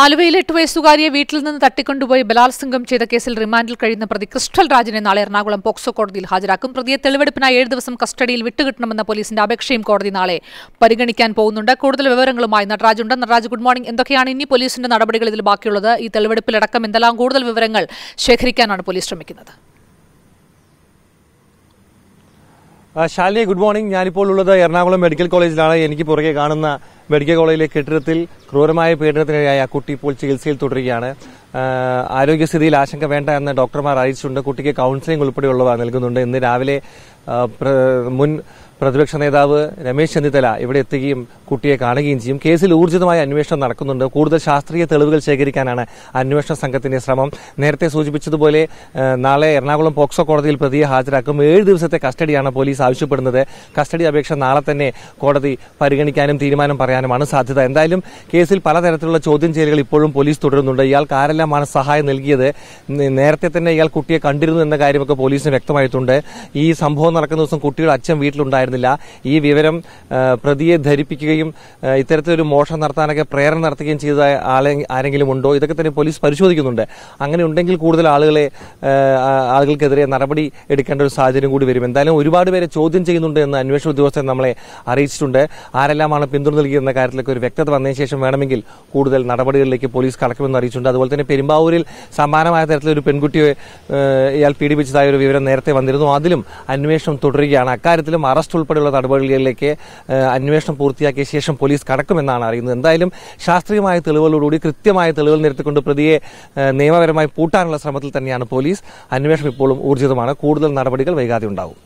ആലുവയിൽ എട്ട് വയസ്സുകാരിയെ വീട്ടിൽ നിന്ന് തട്ടിക്കൊണ്ടുപോയി ബലാത്സംഗം ചെയ്ത കേസിൽ റിമാൻഡിൽ കഴിയുന്ന പ്രതി ക്രിസ്റ്റൽ രാജനെ നാളെ എറണാകുളം പോക്സോ കോടതിയിൽ ഹാജരാക്കും പ്രതിയെ തെളിവെടുപ്പിനായി ഏഴ് ദിവസം കസ്റ്റഡിയിൽ വിട്ടുകിട്ടണമെന്ന പോലീസിന്റെ അപേക്ഷയും കോടതി നാളെ പരിഗണിക്കാൻ പോകുന്നുണ്ട് കൂടുതൽ വിവരങ്ങളുമായി നടരാജുണ്ട് നടരാജ് ഗുഡ് മോർണിംഗ് എന്തൊക്കെയാണ് ഇനി പോലീസിന്റെ നടപടികൾ ഇതിൽ ബാക്കിയുള്ളത് ഈ തെളിവെടുപ്പിലടക്കം എന്തെല്ലാം കൂടുതൽ വിവരങ്ങൾ ശേഖരിക്കാനാണ് പോലീസ് ശ്രമിക്കുന്നത് ശാലിനി ഗുഡ് മോർണിംഗ് ഞാനിപ്പോൾ ഉള്ളത് എറണാകുളം മെഡിക്കൽ കോളേജിലാണ് എനിക്ക് പുറകെ കാണുന്ന മെഡിക്കൽ കോളേജിലെ കെട്ടിടത്തിൽ ക്രൂരമായ പീഡനത്തിനിരയായ ആ കുട്ടി ഇപ്പോൾ ചികിത്സയിൽ തുടരുകയാണ് ആരോഗ്യസ്ഥിതിയിൽ ആശങ്ക വേണ്ട എന്ന് ഡോക്ടർമാർ അറിയിച്ചിട്ടുണ്ട് കുട്ടിക്ക് കൗൺസിലിംഗ് ഉൾപ്പെടെയുള്ളവ നൽകുന്നുണ്ട് ഇന്ന് രാവിലെ മുൻ പ്രതിപക്ഷ നേതാവ് രമേശ് ചെന്നിത്തല ഇവിടെ എത്തുകയും കുട്ടിയെ കാണുകയും ചെയ്യും കേസിൽ ഊർജിതമായ അന്വേഷണം നടക്കുന്നുണ്ട് കൂടുതൽ ശാസ്ത്രീയ തെളിവുകൾ ശേഖരിക്കാനാണ് അന്വേഷണ സംഘത്തിന്റെ ശ്രമം നേരത്തെ സൂചിപ്പിച്ചതുപോലെ നാളെ എറണാകുളം പോക്സോ കോടതിയിൽ പ്രതിയെ ഹാജരാക്കും ഏഴ് ദിവസത്തെ കസ്റ്റഡിയാണ് പോലീസ് ആവശ്യപ്പെടുന്നത് കസ്റ്റഡി അപേക്ഷ നാളെ തന്നെ കോടതി പരിഗണിക്കാനും തീരുമാനം പറയാനുമാണ് സാധ്യത എന്തായാലും കേസിൽ പലതരത്തിലുള്ള ചോദ്യം ചെയ്യലുകൾ ഇപ്പോഴും പോലീസ് തുടരുന്നുണ്ട് ഇയാൾ ആരെല്ലാമാണ് സഹായം നൽകിയത് നേരത്തെ തന്നെ ഇയാൾ കുട്ടിയെ കണ്ടിരുന്നു എന്ന കാര്യമൊക്കെ പോലീസിന് വ്യക്തമായിട്ടുണ്ട് ഈ സംഭവം നടക്കുന്ന ദിവസം കുട്ടിയുടെ അച്ഛൻ വീട്ടിലുണ്ടായിരുന്നു ഉണ്ടായിരുന്നില്ല ഈ വിവരം പ്രതിയെ ധരിപ്പിക്കുകയും ഇത്തരത്തിലൊരു മോഷണം നടത്താനൊക്കെ പ്രേരണ നടത്തുകയും ചെയ്ത ആളെ ആരെങ്കിലും ഉണ്ടോ ഇതൊക്കെ തന്നെ പോലീസ് പരിശോധിക്കുന്നുണ്ട് അങ്ങനെ ഉണ്ടെങ്കിൽ കൂടുതൽ ആളുകളെ ആളുകൾക്കെതിരെ നടപടി എടുക്കേണ്ട ഒരു സാഹചര്യം കൂടി വരും എന്തായാലും ഒരുപാട് പേരെ ചോദ്യം ചെയ്യുന്നുണ്ട് എന്ന് അന്വേഷണ ഉദ്യോഗസ്ഥർ നമ്മളെ അറിയിച്ചിട്ടുണ്ട് ആരെല്ലാമാണ് പിന്തുണ നൽകിയെന്ന കാര്യത്തിലൊക്കെ ഒരു വ്യക്തത വന്നതിന് ശേഷം വേണമെങ്കിൽ കൂടുതൽ നടപടികളിലേക്ക് പോലീസ് കടക്കുമെന്ന് അറിയിച്ചിട്ടുണ്ട് അതുപോലെ തന്നെ പെരുമ്പാവൂരിൽ സമാനമായ തരത്തിലൊരു പെൺകുട്ടിയെ ഇയാൾ പീഡിപ്പിച്ചതായ ഒരു വിവരം നേരത്തെ വന്നിരുന്നു അതിലും അന്വേഷണം തുടരുകയാണ് അക്കാര്യത്തിലും അറസ്റ്റ് അറസ്റ്റ് ഉൾപ്പെടെയുള്ള നടപടികളിലേക്ക് അന്വേഷണം പൂർത്തിയാക്കിയ ശേഷം പോലീസ് കടക്കുമെന്നാണ് അറിയുന്നത് എന്തായാലും ശാസ്ത്രീയമായ തെളിവുകളോടുകൂടി കൃത്യമായ തെളിവുകൾ നിരത്തിക്കൊണ്ട് പ്രതിയെ നിയമപരമായി പൂട്ടാനുള്ള ശ്രമത്തിൽ തന്നെയാണ് പോലീസ് അന്വേഷണം ഇപ്പോഴും ഊർജിതമാണ് കൂടുതൽ നടപടികൾ വൈകാതെ ഉണ്ടാവും